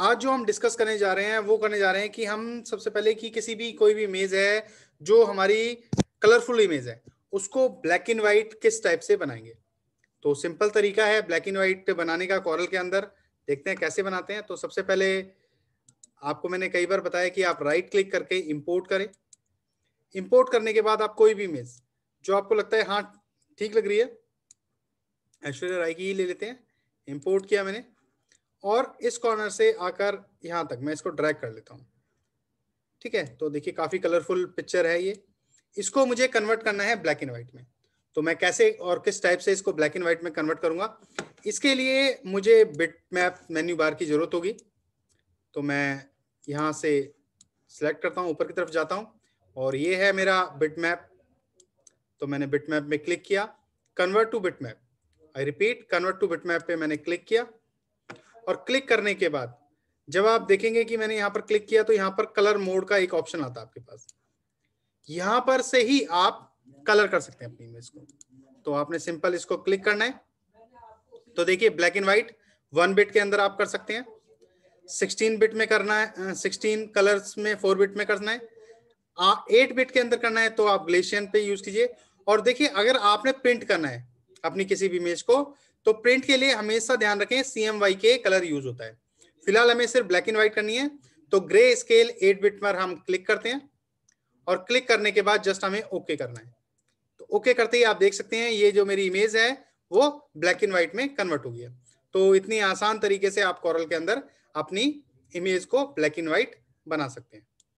आज जो हम डिस्कस करने जा रहे हैं वो करने जा रहे हैं कि हम सबसे पहले कि किसी भी कोई भी इमेज है जो हमारी कलरफुल इमेज है उसको ब्लैक एंड वाइट किस टाइप से बनाएंगे तो सिंपल तरीका है ब्लैक एंड वाइट बनाने का कॉरल के अंदर देखते हैं कैसे बनाते हैं तो सबसे पहले आपको मैंने कई बार बताया कि आप राइट क्लिक करके इम्पोर्ट करें इंपोर्ट करने के बाद आप कोई भी इमेज जो आपको लगता है हाँ ठीक लग रही है ऐश्वर्या राय की ही ले लेते हैं इम्पोर्ट किया मैंने और इस कॉर्नर से आकर यहाँ तक मैं इसको ड्रैग कर लेता हूँ ठीक है तो देखिए काफी कलरफुल पिक्चर है ये इसको मुझे कन्वर्ट करना है ब्लैक एंड व्हाइट में तो मैं कैसे और किस टाइप से इसको ब्लैक एंड व्हाइट में कन्वर्ट करूंगा इसके लिए मुझे बिट मैप मेन्यू बार की जरूरत होगी तो मैं यहाँ से सिलेक्ट करता हूँ ऊपर की तरफ जाता हूँ और ये है मेरा बिट मैप तो मैंने बिट मैप में क्लिक किया convert to bitmap I repeat convert to bitmap पे मैंने क्लिक किया और क्लिक करने के बाद जब आप देखेंगे कि मैंने यहाँ पर क्लिक किया तो यहाँ पर कलर मोड का एक ऑप्शन आता है आपके पास यहाँ पर से ही आप कलर कर सकते हैं अपनी इमेज को तो आपने सिंपल इसको क्लिक करना है तो देखिए black and white one bit के अंदर आप कर सकते हैं सिक्सटीन बिट में करना है सिक्सटीन कलर में फोर बिट में करना है एट बिट के अंदर करना है तो आप ग्लेशियन पे यूज कीजिए और देखिए अगर आपने प्रिंट करना है अपनी किसी भी इमेज को तो प्रिंट के लिए हमेशा ध्यान रखें वाई के कलर यूज होता है फिलहाल हमें सिर्फ ब्लैक एंड व्हाइट करनी है तो ग्रे स्केल एट बिट पर हम क्लिक करते हैं और क्लिक करने के बाद जस्ट हमें ओके करना है तो ओके करते ही आप देख सकते हैं ये जो मेरी इमेज है वो ब्लैक एंड व्हाइट में कन्वर्ट हो गया तो इतनी आसान तरीके से आप कॉरल के अंदर अपनी इमेज को ब्लैक एंड व्हाइट बना सकते हैं